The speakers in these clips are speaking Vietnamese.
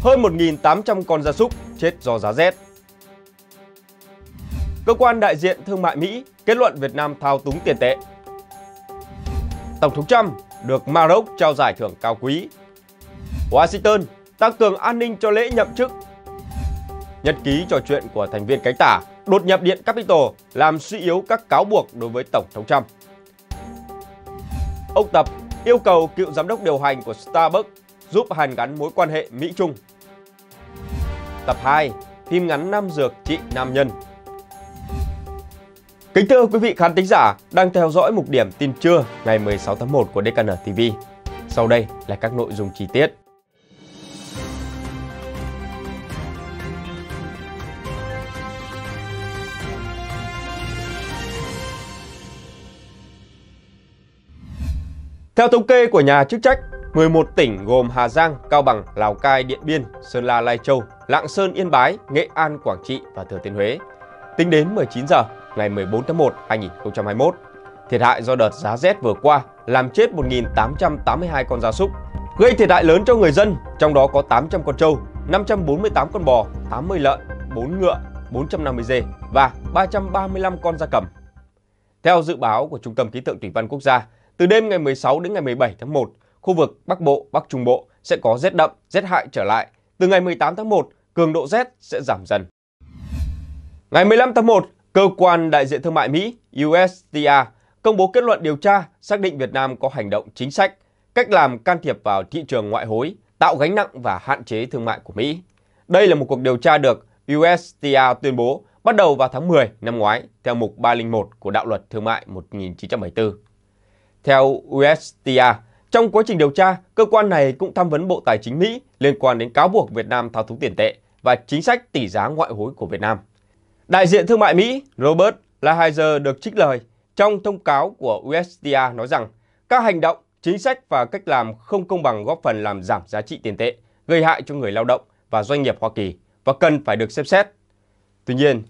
hơn 1.800 con gia súc chết do giá rét. Cơ quan đại diện thương mại Mỹ kết luận Việt Nam thao túng tiền tệ. Tổng thống Trump được Maroc trao giải thưởng cao quý. Washington tăng cường an ninh cho lễ nhậm chức. Nhật ký trò chuyện của thành viên cánh tả đột nhập Điện Capitol làm suy yếu các cáo buộc đối với Tổng thống Trump. Ông Tập yêu cầu cựu giám đốc điều hành của Starbucks giúp hàn gắn mối quan hệ Mỹ-Trung tập 2 Phim ngắn Nam Dược Trị Nam Nhân Kính thưa quý vị khán thính giả đang theo dõi mục điểm tin trưa ngày 16 tháng 1 của DKN TV Sau đây là các nội dung chi tiết Theo thống kê của nhà chức trách, 11 tỉnh gồm Hà Giang, Cao Bằng, Lào Cai, Điện Biên, Sơn La, Lai Châu, Lạng Sơn, Yên Bái, Nghệ An, Quảng Trị và Thừa Thiên Huế. Tính đến 19 giờ ngày 14 tháng 1 năm 2021, thiệt hại do đợt giá rét vừa qua làm chết 1.882 con gia súc, gây thiệt hại lớn cho người dân, trong đó có 800 con trâu, 548 con bò, 80 lợn, 4 ngựa, 450 dê và 335 con gia cầm. Theo dự báo của Trung tâm Khí tượng Thủy văn Quốc gia, từ đêm ngày 16 đến ngày 17 tháng 1, khu vực Bắc Bộ, Bắc Trung Bộ sẽ có rét đậm, rét hại trở lại. Từ ngày 18 tháng 1, cường độ rét sẽ giảm dần. Ngày 15 tháng 1, cơ quan đại diện thương mại Mỹ USDA công bố kết luận điều tra xác định Việt Nam có hành động chính sách, cách làm can thiệp vào thị trường ngoại hối, tạo gánh nặng và hạn chế thương mại của Mỹ. Đây là một cuộc điều tra được USDA tuyên bố bắt đầu vào tháng 10 năm ngoái theo mục 301 của Đạo luật Thương mại 1974. Theo USDA, trong quá trình điều tra, cơ quan này cũng tham vấn Bộ Tài chính Mỹ liên quan đến cáo buộc Việt Nam thao túng tiền tệ và chính sách tỷ giá ngoại hối của Việt Nam. Đại diện thương mại Mỹ Robert Lighthizer được trích lời trong thông cáo của USDA nói rằng các hành động, chính sách và cách làm không công bằng góp phần làm giảm giá trị tiền tệ, gây hại cho người lao động và doanh nghiệp Hoa Kỳ và cần phải được xem xét. Tuy nhiên,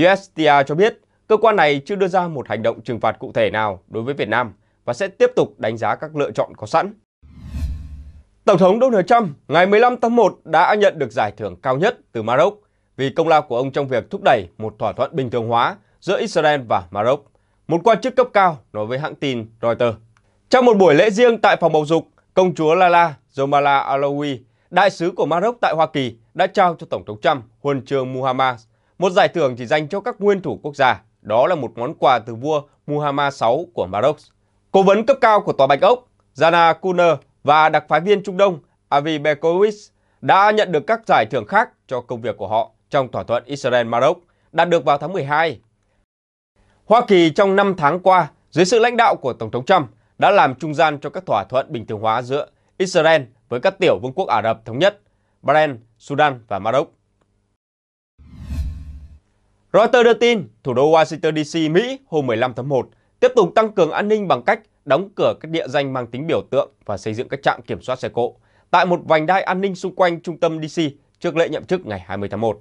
USDA cho biết cơ quan này chưa đưa ra một hành động trừng phạt cụ thể nào đối với Việt Nam – và sẽ tiếp tục đánh giá các lựa chọn có sẵn. Tổng thống Donald Trump ngày 15 tháng 1 đã nhận được giải thưởng cao nhất từ Maroc vì công lao của ông trong việc thúc đẩy một thỏa thuận bình thường hóa giữa Israel và Maroc, một quan chức cấp cao nói với hãng tin Reuters. Trong một buổi lễ riêng tại phòng bầu dục, công chúa Lala Zomala Alawi, đại sứ của Maroc tại Hoa Kỳ, đã trao cho Tổng thống Trump huân chương Muhammad, một giải thưởng chỉ dành cho các nguyên thủ quốc gia. Đó là một món quà từ vua Muhammad VI của Maroc. Cố vấn cấp cao của Tòa Bạch Ốc Jana Kuner và đặc phái viên Trung Đông Avi Berkowitz đã nhận được các giải thưởng khác cho công việc của họ trong thỏa thuận Israel-Maroc đạt được vào tháng 12. Hoa Kỳ trong 5 tháng qua, dưới sự lãnh đạo của Tổng thống Trump, đã làm trung gian cho các thỏa thuận bình thường hóa giữa Israel với các tiểu vương quốc Ả Rập Thống Nhất, Bahrain, Sudan và Maroc. Reuters đưa tin, thủ đô Washington DC, Mỹ hôm 15 tháng 1 Tiếp tục tăng cường an ninh bằng cách đóng cửa các địa danh mang tính biểu tượng và xây dựng các trạm kiểm soát xe cộ tại một vành đai an ninh xung quanh trung tâm DC trước lễ nhậm chức ngày 20 tháng 1.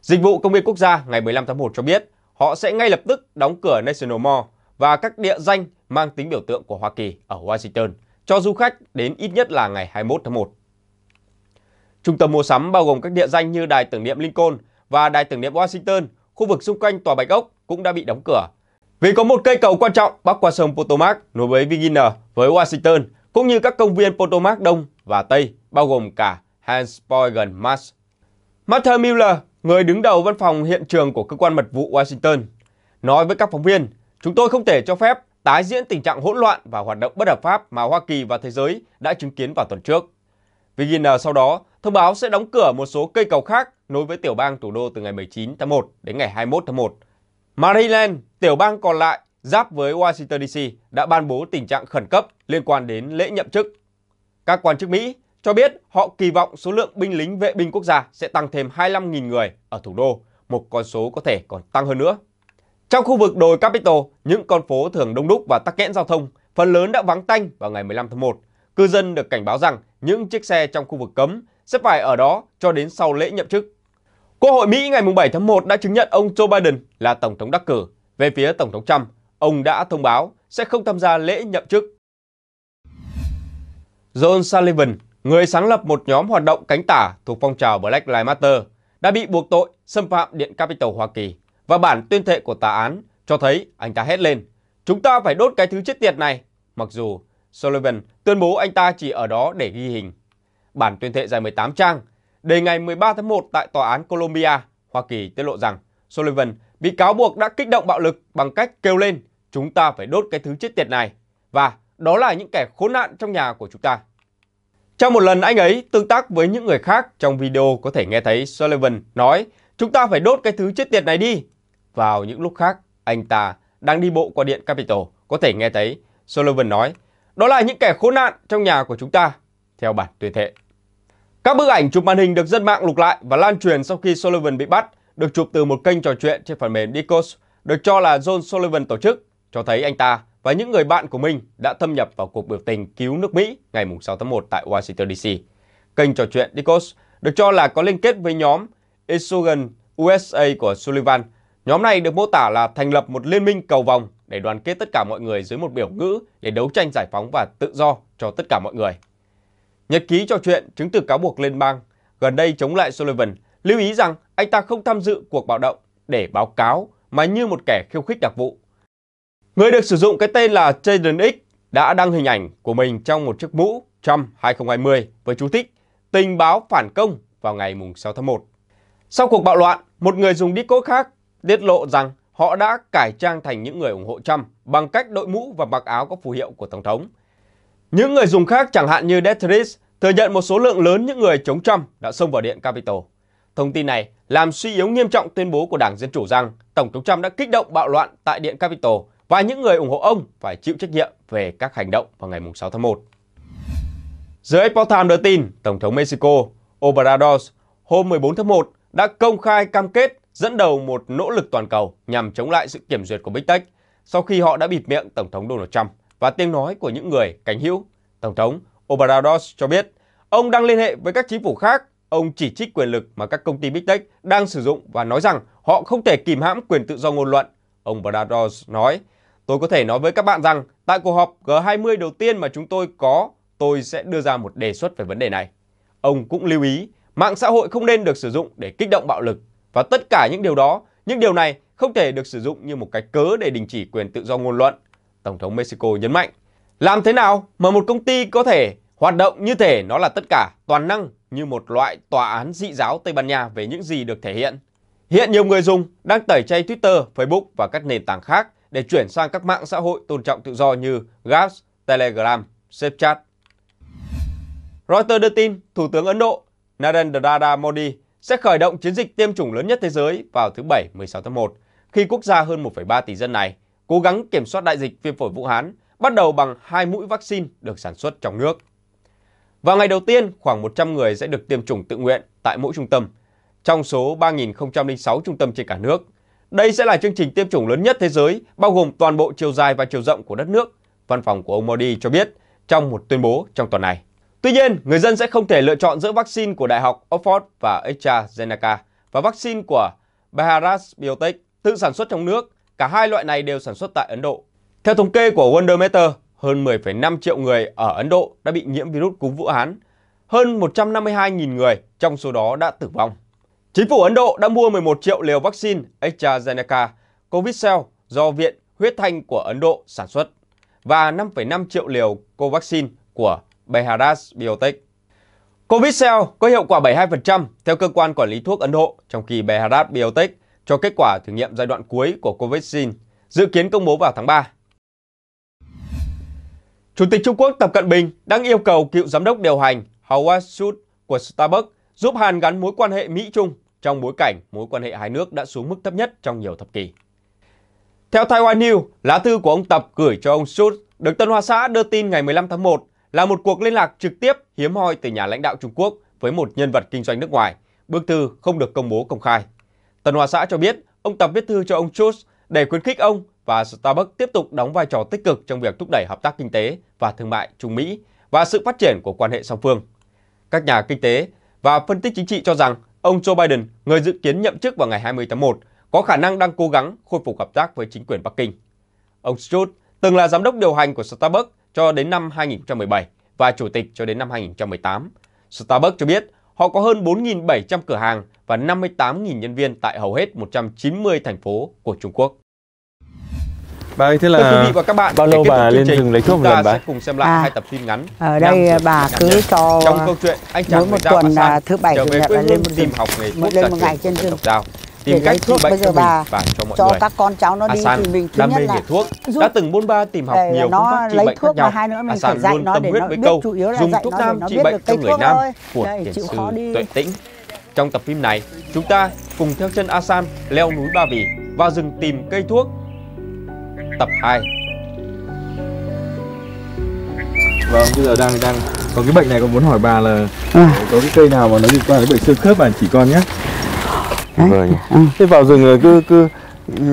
Dịch vụ Công viên Quốc gia ngày 15 tháng 1 cho biết họ sẽ ngay lập tức đóng cửa National Mall và các địa danh mang tính biểu tượng của Hoa Kỳ ở Washington cho du khách đến ít nhất là ngày 21 tháng 1. Trung tâm mua sắm bao gồm các địa danh như Đài tưởng niệm Lincoln và Đài tưởng niệm Washington, khu vực xung quanh Tòa Bạch Ốc cũng đã bị đóng cửa vì có một cây cầu quan trọng bắc qua sông Potomac nối với Virginia với Washington, cũng như các công viên Potomac Đông và Tây, bao gồm cả Hanspoigen Mass. Martha Miller, người đứng đầu văn phòng hiện trường của cơ quan mật vụ Washington, nói với các phóng viên, chúng tôi không thể cho phép tái diễn tình trạng hỗn loạn và hoạt động bất hợp pháp mà Hoa Kỳ và thế giới đã chứng kiến vào tuần trước. Virginia sau đó thông báo sẽ đóng cửa một số cây cầu khác nối với tiểu bang thủ đô từ ngày 19 tháng 1 đến ngày 21 tháng 1 Maryland, tiểu bang còn lại giáp với Washington DC đã ban bố tình trạng khẩn cấp liên quan đến lễ nhậm chức. Các quan chức Mỹ cho biết họ kỳ vọng số lượng binh lính vệ binh quốc gia sẽ tăng thêm 25.000 người ở thủ đô, một con số có thể còn tăng hơn nữa. Trong khu vực đồi Capitol, những con phố thường đông đúc và tắc nghẽn giao thông, phần lớn đã vắng tanh vào ngày 15 tháng 1. Cư dân được cảnh báo rằng những chiếc xe trong khu vực cấm sẽ phải ở đó cho đến sau lễ nhậm chức Quốc hội Mỹ ngày 7 tháng 1 đã chứng nhận ông Joe Biden là Tổng thống đắc cử. Về phía Tổng thống Trump, ông đã thông báo sẽ không tham gia lễ nhậm chức. John Sullivan, người sáng lập một nhóm hoạt động cánh tả thuộc phong trào Black Lives Matter, đã bị buộc tội xâm phạm Điện Capitol Hoa Kỳ và bản tuyên thệ của tòa án cho thấy anh ta hét lên, chúng ta phải đốt cái thứ chết tiệt này, mặc dù Sullivan tuyên bố anh ta chỉ ở đó để ghi hình. Bản tuyên thệ dài 18 trang Đề ngày 13 tháng 1 tại Tòa án Colombia, Hoa Kỳ tiết lộ rằng Sullivan bị cáo buộc đã kích động bạo lực bằng cách kêu lên chúng ta phải đốt cái thứ chết tiệt này và đó là những kẻ khốn nạn trong nhà của chúng ta. Trong một lần anh ấy tương tác với những người khác trong video có thể nghe thấy Sullivan nói chúng ta phải đốt cái thứ chết tiệt này đi. Vào những lúc khác, anh ta đang đi bộ qua điện Capitol có thể nghe thấy Sullivan nói đó là những kẻ khốn nạn trong nhà của chúng ta theo bản tuyên thệ. Các bức ảnh chụp màn hình được dân mạng lục lại và lan truyền sau khi Sullivan bị bắt được chụp từ một kênh trò chuyện trên phần mềm Discord được cho là John Sullivan tổ chức, cho thấy anh ta và những người bạn của mình đã thâm nhập vào cuộc biểu tình cứu nước Mỹ ngày 6 tháng 1 tại Washington DC. Kênh trò chuyện Discord được cho là có liên kết với nhóm Insurgent USA của Sullivan. Nhóm này được mô tả là thành lập một liên minh cầu vòng để đoàn kết tất cả mọi người dưới một biểu ngữ để đấu tranh giải phóng và tự do cho tất cả mọi người. Nhật ký cho chuyện chứng từ cáo buộc liên bang gần đây chống lại Sullivan lưu ý rằng anh ta không tham dự cuộc bạo động để báo cáo mà như một kẻ khiêu khích đặc vụ. Người được sử dụng cái tên là Jaden X đã đăng hình ảnh của mình trong một chiếc mũ Trump 2020 với chú thích tình báo phản công vào ngày 6 tháng 1. Sau cuộc bạo loạn, một người dùng Discord khác tiết lộ rằng họ đã cải trang thành những người ủng hộ Trump bằng cách đội mũ và mặc áo có phù hiệu của Tổng thống. Những người dùng khác chẳng hạn như Detris thừa nhận một số lượng lớn những người chống Trump đã xông vào điện Capitol. Thông tin này làm suy yếu nghiêm trọng tuyên bố của Đảng Dân Chủ rằng Tổng thống Trump đã kích động bạo loạn tại Điện Capitol và những người ủng hộ ông phải chịu trách nhiệm về các hành động vào ngày 6 tháng 1. Giới Epoch Times đưa tin, Tổng thống Mexico Obrador hôm 14 tháng 1 đã công khai cam kết dẫn đầu một nỗ lực toàn cầu nhằm chống lại sự kiểm duyệt của Big Tech sau khi họ đã bịt miệng Tổng thống Donald Trump và tiếng nói của những người cánh hữu. Tổng thống Oberados cho biết, ông đang liên hệ với các chính phủ khác. Ông chỉ trích quyền lực mà các công ty Big Tech đang sử dụng và nói rằng họ không thể kìm hãm quyền tự do ngôn luận. Ông Oberados nói, tôi có thể nói với các bạn rằng tại cuộc họp G20 đầu tiên mà chúng tôi có, tôi sẽ đưa ra một đề xuất về vấn đề này. Ông cũng lưu ý, mạng xã hội không nên được sử dụng để kích động bạo lực. Và tất cả những điều đó, những điều này không thể được sử dụng như một cái cớ để đình chỉ quyền tự do ngôn luận. Tổng thống Mexico nhấn mạnh, làm thế nào mà một công ty có thể Hoạt động như thể nó là tất cả, toàn năng như một loại tòa án dị giáo Tây Ban Nha về những gì được thể hiện. Hiện nhiều người dùng đang tẩy chay Twitter, Facebook và các nền tảng khác để chuyển sang các mạng xã hội tôn trọng tự do như Gabs, Telegram, Snapchat. Reuters đưa tin Thủ tướng Ấn Độ Narendra Modi sẽ khởi động chiến dịch tiêm chủng lớn nhất thế giới vào thứ Bảy 16 tháng 1 khi quốc gia hơn 1,3 tỷ dân này cố gắng kiểm soát đại dịch viêm phổi Vũ Hán bắt đầu bằng hai mũi vaccine được sản xuất trong nước. Vào ngày đầu tiên, khoảng 100 người sẽ được tiêm chủng tự nguyện tại mỗi trung tâm, trong số 3.006 trung tâm trên cả nước. Đây sẽ là chương trình tiêm chủng lớn nhất thế giới, bao gồm toàn bộ chiều dài và chiều rộng của đất nước, văn phòng của ông Modi cho biết trong một tuyên bố trong tuần này. Tuy nhiên, người dân sẽ không thể lựa chọn giữa vaccine của Đại học Oxford và AstraZeneca và vaccine của Bharat Biotech tự sản xuất trong nước. Cả hai loại này đều sản xuất tại Ấn Độ. Theo thống kê của Wonder Meter hơn 10,5 triệu người ở Ấn Độ đã bị nhiễm virus cúm Vũ Hán. Hơn 152.000 người trong số đó đã tử vong. Chính phủ Ấn Độ đã mua 11 triệu liều vaccine AstraZeneca, Covishield do Viện Huyết Thanh của Ấn Độ sản xuất và 5,5 triệu liều Covaxin của Bharat Biotech. Covishield có hiệu quả 72% theo cơ quan quản lý thuốc Ấn Độ, trong khi Bharat Biotech cho kết quả thử nghiệm giai đoạn cuối của Covaxin dự kiến công bố vào tháng 3. Chủ tịch Trung Quốc Tập Cận Bình đang yêu cầu cựu giám đốc điều hành Howard Schultz của Starbucks giúp Hàn gắn mối quan hệ Mỹ-Trung trong bối cảnh mối quan hệ hai nước đã xuống mức thấp nhất trong nhiều thập kỷ. Theo Taiwan News, lá thư của ông Tập gửi cho ông Schultz được Tân Hoa Xã đưa tin ngày 15 tháng 1 là một cuộc liên lạc trực tiếp hiếm hoi từ nhà lãnh đạo Trung Quốc với một nhân vật kinh doanh nước ngoài. Bức thư không được công bố công khai. Tân Hoa Xã cho biết ông Tập viết thư cho ông Schultz để khuyến khích ông và Starbucks tiếp tục đóng vai trò tích cực trong việc thúc đẩy hợp tác kinh tế và thương mại Trung Mỹ và sự phát triển của quan hệ song phương. Các nhà kinh tế và phân tích chính trị cho rằng ông Joe Biden, người dự kiến nhậm chức vào ngày 20 tháng 1, có khả năng đang cố gắng khôi phục hợp tác với chính quyền Bắc Kinh. Ông Schultz từng là giám đốc điều hành của Starbucks cho đến năm 2017 và chủ tịch cho đến năm 2018. Starbucks cho biết họ có hơn 4.700 cửa hàng và 58.000 nhân viên tại hầu hết 190 thành phố của Trung Quốc. Vâng, thế là Thưa quý vị và các bạn, bao lâu bà lên rừng lấy thuốc lần bà? sẽ cùng xem lại à, hai tập phim ngắn. Ở đây à, bà cứ nhé. cho trong câu chuyện anh chàng một tuần là thứ bảy chủ nhật là lên một tìm học nghề thuốc lên một ngày trên rừng tìm cách thuốc bệnh cho mình và cho mọi cho người. các con cháu nó đi thì mình thứ nhất là thuốc đã từng bôn ba tìm học Để nhiều phương pháp trị bệnh khác nhau. Hai nữa mình phải dạy luôn nó tâm huyết với câu dùng thuốc nam trị bệnh cho người nam của thiền sư Tuệ Tĩnh. Trong tập phim này, chúng ta cùng theo chân Asan leo núi Ba Vì và rừng tìm cây thuốc tập 2 Vâng, bây giờ đang đang có cái bệnh này con muốn hỏi bà là à. có cái cây nào mà nó liên quan đến bệnh xương khớp bà chỉ con nhé. Vâng. Ừ. Thế vào rừng rồi cứ cứ ừ,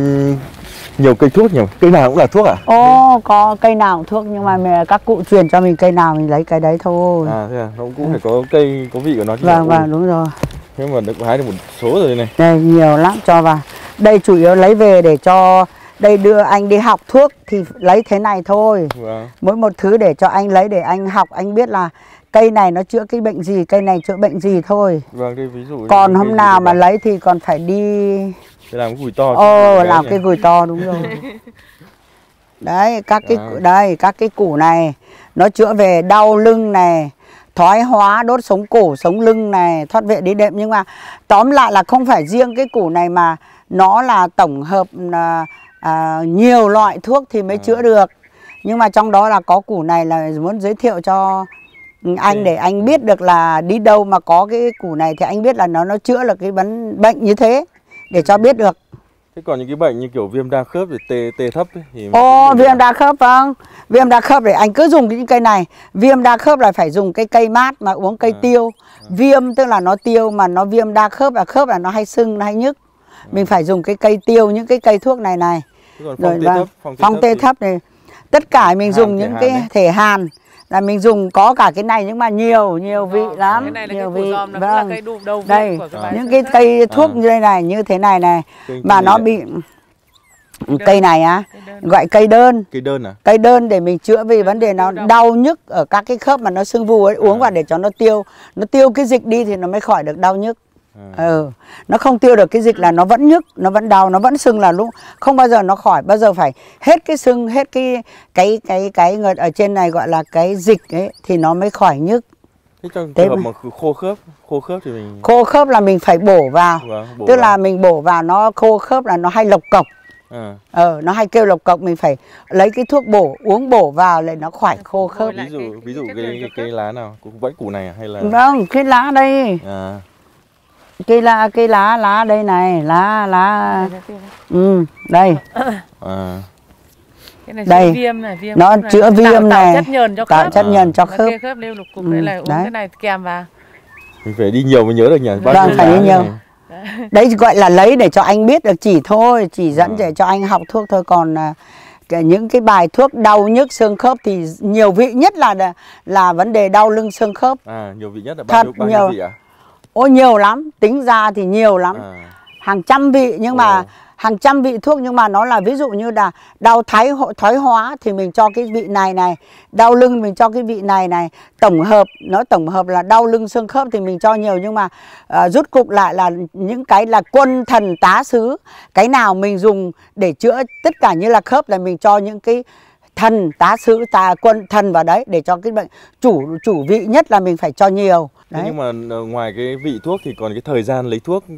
nhiều cây thuốc nhỉ? Cây nào cũng là thuốc à? Ồ, có cây nào cũng thuốc nhưng mà mình, các cụ truyền cho mình cây nào mình lấy cái đấy thôi. À thế à, nó cũng phải có cây có vị của nó chứ. Vâng vâng đúng rồi. Nhưng mà được hái được một số rồi này. Đây nhiều lắm cho vào. Đây chủ yếu lấy về để cho đây đưa anh đi học thuốc thì lấy thế này thôi wow. Vâng. mỗi một thứ để cho anh lấy để anh học anh biết là cây này nó chữa cái bệnh gì cây này chữa bệnh gì thôi vâng đây ví dụ còn hôm nào mà lấy thì còn phải đi để làm gùi to ồ làm cái gùi to đúng rồi đấy các cái à. đây các cái củ này nó chữa về đau lưng này thoái hóa đốt sống cổ sống lưng này thoát vệ đi đệm nhưng mà tóm lại là không phải riêng cái củ này mà nó là tổng hợp là à, nhiều loại thuốc thì mới à. chữa được nhưng mà trong đó là có củ này là muốn giới thiệu cho anh để anh biết được là đi đâu mà có cái củ này thì anh biết là nó nó chữa được cái vấn bệnh như thế để cho biết được Thế còn những cái bệnh như kiểu viêm đa khớp rồi tê tê thấp ấy, thì Ồ, viêm đa khớp vâng. Viêm đa khớp để anh cứ dùng những cây này. Viêm đa khớp là phải dùng cái cây mát mà uống cây à, tiêu. À. Viêm tức là nó tiêu mà nó viêm đa khớp là khớp là nó hay sưng, nó hay nhức mình phải dùng cái cây tiêu những cái cây thuốc này này rồi phong, rồi, tê, vâng, thấp, phong, tê, phong thấp tê thấp này tất cả mình hàn, dùng những cái này. thể hàn là mình dùng có cả cái này nhưng mà nhiều nhiều vị lắm cái này là nhiều cái vị vâng là cây đu, đây của cái những cái cây à. thuốc à. như đây này như thế này này cây mà nó bị cây này á gọi cây đơn cây đơn à cây đơn để mình chữa vì vấn đề nó đau nhức ở các cái khớp mà nó sưng vù ấy uống à. vào để cho nó tiêu nó tiêu cái dịch đi thì nó mới khỏi được đau nhức à. ừ. nó không tiêu được cái dịch là nó vẫn nhức nó vẫn đau nó vẫn sưng là lúc không bao giờ nó khỏi bao giờ phải hết cái sưng hết cái cái cái cái người ở trên này gọi là cái dịch ấy thì nó mới khỏi nhức Thế trong trường hợp mà khô khớp, khô khớp thì mình khô khớp là mình phải bổ vào. Vâng, bổ Tức vào. là mình bổ vào nó khô khớp là nó hay lộc cộc. À. Ờ, nó hay kêu lộc cộc mình phải lấy cái thuốc bổ uống bổ vào để nó khỏi khô khớp. Ví dụ ví dụ cái cái, cái lá nào, cũng vẫy củ này hay là Vâng, cái lá đây. À cây lá cây lá lá đây này lá lá ừ đây à. cái này đây. viêm này viêm nó này. chữa viêm tạo, này tạo chất nhờn cho tạo khớp chất à. nhờn cho khớp khớp leo lục cục ừ. đấy là uống cái này kèm vào mình phải đi nhiều mới nhớ được nhỉ vâng phải đi nhiều này. đấy gọi là lấy để cho anh biết được chỉ thôi chỉ dẫn à. để cho anh học thuốc thôi còn à, những cái bài thuốc đau nhức xương khớp thì nhiều vị nhất là là vấn đề đau lưng xương khớp. À, nhiều vị nhất là bao, Thật, bao nhiều vị à? Ôi nhiều lắm, tính ra thì nhiều lắm. À. Hàng trăm vị nhưng mà ừ. hàng trăm vị thuốc nhưng mà nó là ví dụ như là đau thái thoái hóa thì mình cho cái vị này này, đau lưng mình cho cái vị này này, tổng hợp nó tổng hợp là đau lưng xương khớp thì mình cho nhiều nhưng mà uh, rút cục lại là những cái là quân thần tá sứ, cái nào mình dùng để chữa tất cả như là khớp là mình cho những cái thần tá sứ tà quân thần vào đấy để cho cái bệnh chủ chủ vị nhất là mình phải cho nhiều đấy. nhưng mà ờ, ngoài cái vị thuốc thì còn cái thời gian lấy thuốc cái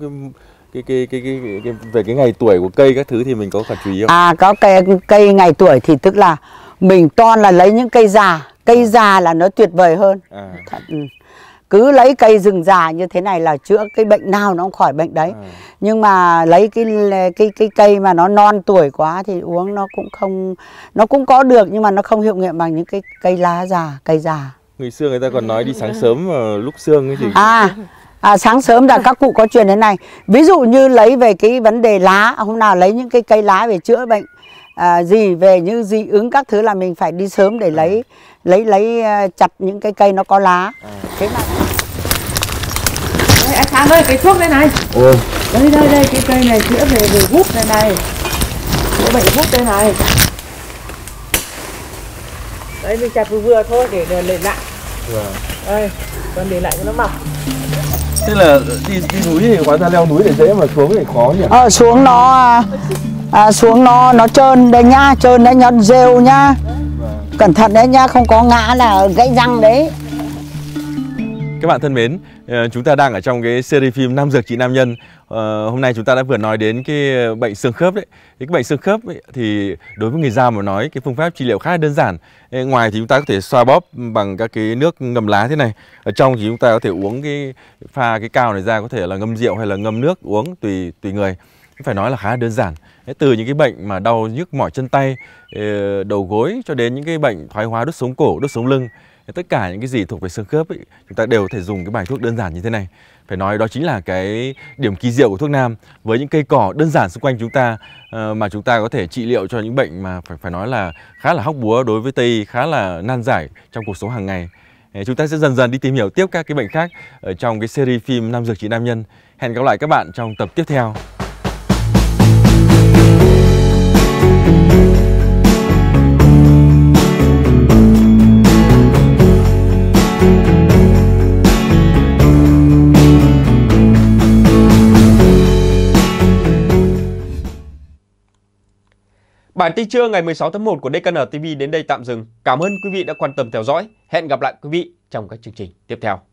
cái cái cái, cái, cái về cái ngày tuổi của cây các thứ thì mình có phải chú ý không? À có cây cây ngày tuổi thì tức là mình toan là lấy những cây già, cây à. già là nó tuyệt vời hơn. À. Thật, ừ cứ lấy cây rừng già như thế này là chữa cái bệnh nào nó cũng khỏi bệnh đấy à. nhưng mà lấy cái cái cái cây mà nó non tuổi quá thì uống nó cũng không nó cũng có được nhưng mà nó không hiệu nghiệm bằng những cái cây lá già cây già người xưa người ta còn nói đi sáng sớm mà ờ, lúc sương ấy thì à À, sáng sớm là các cụ có truyền thế này ví dụ như lấy về cái vấn đề lá hôm nào lấy những cái cây lá về chữa bệnh à, gì về như dị ứng các thứ là mình phải đi sớm để à. lấy lấy lấy à, chặt những cái cây nó có lá à. thế này anh Thắng ơi cái thuốc đây này Ôi. đây đây đây cái cây này chữa về về hút đây này chữa bệnh hút đây này đấy mình chặt vừa vừa thôi để để lại vâng. đây còn để lại cho nó mọc tức là đi, đi núi thì hóa ra leo núi để dễ mà xuống thì khó nhỉ ờ xuống nó à, à, xuống nó nó trơn đấy nhá trơn đấy nhá rêu nhá cẩn thận đấy nhá không có ngã là gãy răng đấy các bạn thân mến, ờ, chúng ta đang ở trong cái series phim Nam Dược trị Nam Nhân ờ, Hôm nay chúng ta đã vừa nói đến cái bệnh xương khớp đấy Cái bệnh xương khớp ấy, thì đối với người da mà nói cái phương pháp trị liệu khá là đơn giản Ngoài thì chúng ta có thể xoa bóp bằng các cái nước ngầm lá thế này Ở trong thì chúng ta có thể uống cái pha cái cao này ra có thể là ngâm rượu hay là ngâm nước uống tùy tùy người phải nói là khá đơn giản từ những cái bệnh mà đau nhức mỏi chân tay ờ, đầu gối cho đến những cái bệnh thoái hóa đốt sống cổ đốt sống lưng tất cả những cái gì thuộc về xương khớp ấy, chúng ta đều có thể dùng cái bài thuốc đơn giản như thế này phải nói đó chính là cái điểm kỳ diệu của thuốc nam với những cây cỏ đơn giản xung quanh chúng ta ờ, mà chúng ta có thể trị liệu cho những bệnh mà phải phải nói là khá là hóc búa đối với tây khá là nan giải trong cuộc sống hàng ngày chúng ta sẽ dần dần đi tìm hiểu tiếp các cái bệnh khác ở trong cái series phim nam dược trị nam nhân hẹn gặp lại các bạn trong tập tiếp theo Bản tin trưa ngày 16 tháng 1 của DKN TV đến đây tạm dừng. Cảm ơn quý vị đã quan tâm theo dõi. Hẹn gặp lại quý vị trong các chương trình tiếp theo.